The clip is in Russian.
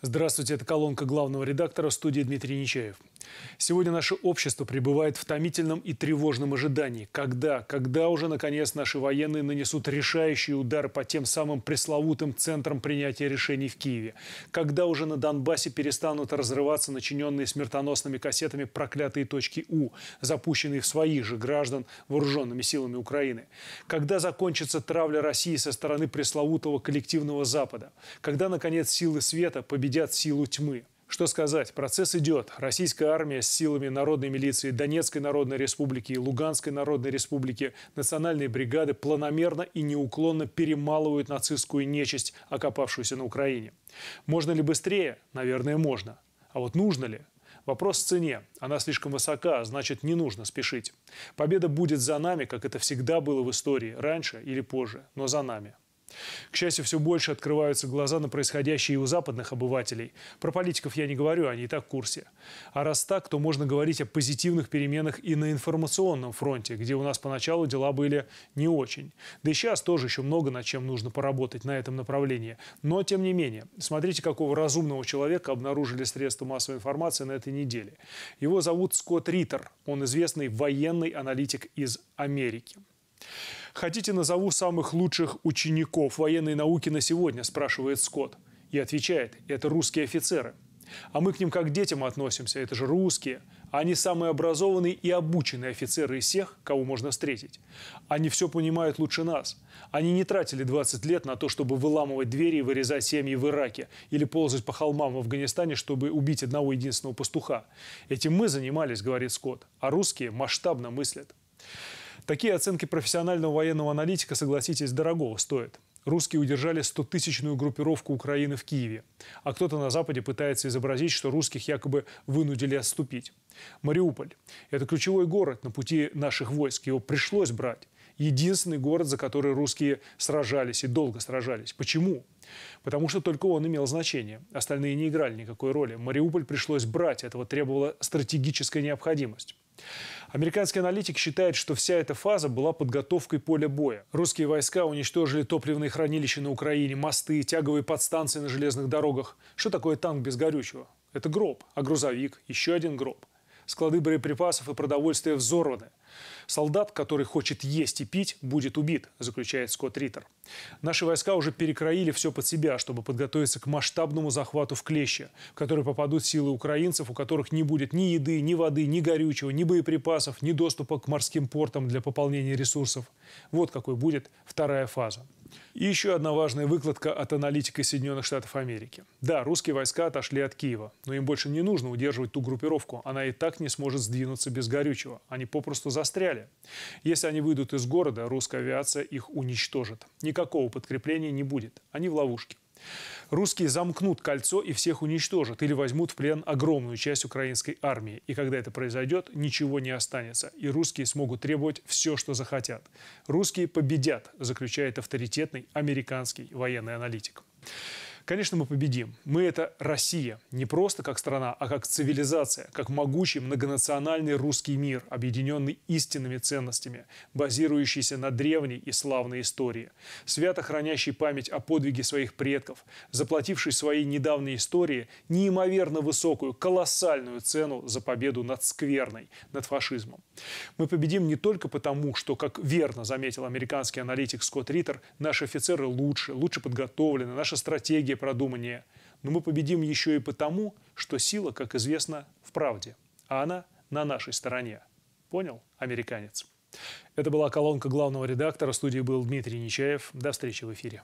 Здравствуйте, это колонка главного редактора студии Дмитрий Нечаев. Сегодня наше общество пребывает в томительном и тревожном ожидании. Когда, когда уже, наконец, наши военные нанесут решающий удар по тем самым пресловутым центрам принятия решений в Киеве? Когда уже на Донбассе перестанут разрываться начиненные смертоносными кассетами проклятые точки У, запущенные в своих же граждан вооруженными силами Украины? Когда закончится травля России со стороны пресловутого коллективного Запада? Когда, наконец, силы света победят силу тьмы? Что сказать, процесс идет. Российская армия с силами Народной милиции Донецкой Народной Республики и Луганской Народной Республики, национальные бригады планомерно и неуклонно перемалывают нацистскую нечисть, окопавшуюся на Украине. Можно ли быстрее? Наверное, можно. А вот нужно ли? Вопрос в цене. Она слишком высока, а значит, не нужно спешить. Победа будет за нами, как это всегда было в истории, раньше или позже, но за нами. К счастью, все больше открываются глаза на происходящее и у западных обывателей. Про политиков я не говорю, они и так в курсе. А раз так, то можно говорить о позитивных переменах и на информационном фронте, где у нас поначалу дела были не очень. Да и сейчас тоже еще много над чем нужно поработать на этом направлении. Но, тем не менее, смотрите, какого разумного человека обнаружили средства массовой информации на этой неделе. Его зовут Скотт Риттер. Он известный военный аналитик из Америки. Хотите, назову самых лучших учеников военной науки на сегодня, спрашивает Скотт. И отвечает, это русские офицеры. А мы к ним как к детям относимся, это же русские. Они самые образованные и обученные офицеры из всех, кого можно встретить. Они все понимают лучше нас. Они не тратили 20 лет на то, чтобы выламывать двери и вырезать семьи в Ираке или ползать по холмам в Афганистане, чтобы убить одного единственного пастуха. Этим мы занимались, говорит Скотт, а русские масштабно мыслят. Такие оценки профессионального военного аналитика, согласитесь, дорогого стоят. Русские удержали стотысячную группировку Украины в Киеве. А кто-то на Западе пытается изобразить, что русских якобы вынудили отступить. Мариуполь – это ключевой город на пути наших войск. Его пришлось брать. Единственный город, за который русские сражались и долго сражались. Почему? Потому что только он имел значение. Остальные не играли никакой роли. Мариуполь пришлось брать. Этого требовала стратегическая необходимость. Американский аналитик считает, что вся эта фаза была подготовкой поля боя. Русские войска уничтожили топливные хранилища на Украине, мосты, тяговые подстанции на железных дорогах. Что такое танк без горючего? Это гроб, а грузовик – еще один гроб. Склады боеприпасов и продовольствия взорваны – Солдат, который хочет есть и пить, будет убит, заключает Скотт Риттер. Наши войска уже перекроили все под себя, чтобы подготовиться к масштабному захвату в Клеще, в который попадут силы украинцев, у которых не будет ни еды, ни воды, ни горючего, ни боеприпасов, ни доступа к морским портам для пополнения ресурсов. Вот какой будет вторая фаза. И еще одна важная выкладка от аналитика Соединенных Штатов Америки. Да, русские войска отошли от Киева, но им больше не нужно удерживать ту группировку. Она и так не сможет сдвинуться без горючего. Они попросту засадят застряли. Если они выйдут из города, русская авиация их уничтожит. Никакого подкрепления не будет. Они в ловушке. Русские замкнут кольцо и всех уничтожат или возьмут в плен огромную часть украинской армии. И когда это произойдет, ничего не останется. И русские смогут требовать все, что захотят. Русские победят, заключает авторитетный американский военный аналитик. Конечно, мы победим. Мы – это Россия. Не просто как страна, а как цивилизация, как могучий многонациональный русский мир, объединенный истинными ценностями, базирующийся на древней и славной истории, свято хранящий память о подвиге своих предков, заплативший своей недавней истории неимоверно высокую, колоссальную цену за победу над скверной, над фашизмом. Мы победим не только потому, что, как верно заметил американский аналитик Скотт Риттер, наши офицеры лучше, лучше подготовлены, наша стратегия продуманнее, но мы победим еще и потому, что сила, как известно, в правде, а она на нашей стороне. Понял, американец? Это была колонка главного редактора. В студии был Дмитрий Нечаев. До встречи в эфире.